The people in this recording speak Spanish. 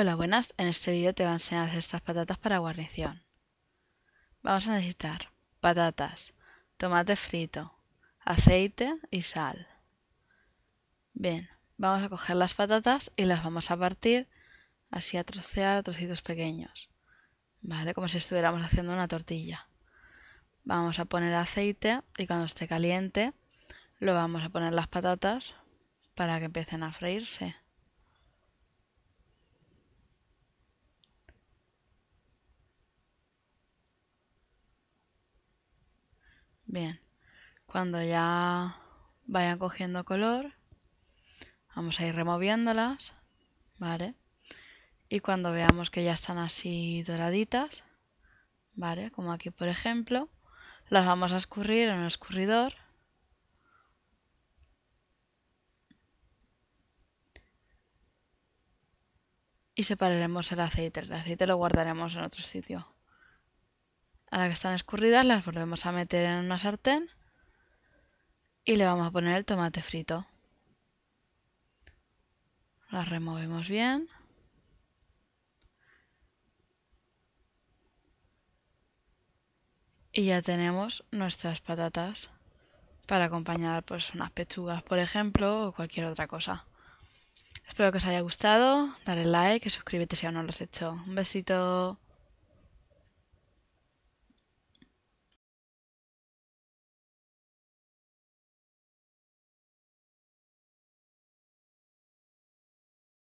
Hola, buenas. En este vídeo te voy a enseñar a hacer estas patatas para guarnición. Vamos a necesitar patatas, tomate frito, aceite y sal. Bien, vamos a coger las patatas y las vamos a partir así a trocear a trocitos pequeños. ¿Vale? Como si estuviéramos haciendo una tortilla. Vamos a poner aceite y cuando esté caliente lo vamos a poner las patatas para que empiecen a freírse. Bien, cuando ya vayan cogiendo color, vamos a ir removiéndolas, ¿vale? Y cuando veamos que ya están así doraditas, ¿vale? Como aquí por ejemplo, las vamos a escurrir en un escurridor. Y separaremos el aceite. El aceite lo guardaremos en otro sitio. Ahora que están escurridas las volvemos a meter en una sartén y le vamos a poner el tomate frito. Las removemos bien. Y ya tenemos nuestras patatas para acompañar pues unas pechugas, por ejemplo, o cualquier otra cosa. Espero que os haya gustado, dale like y suscríbete si aún no lo has hecho. Un besito.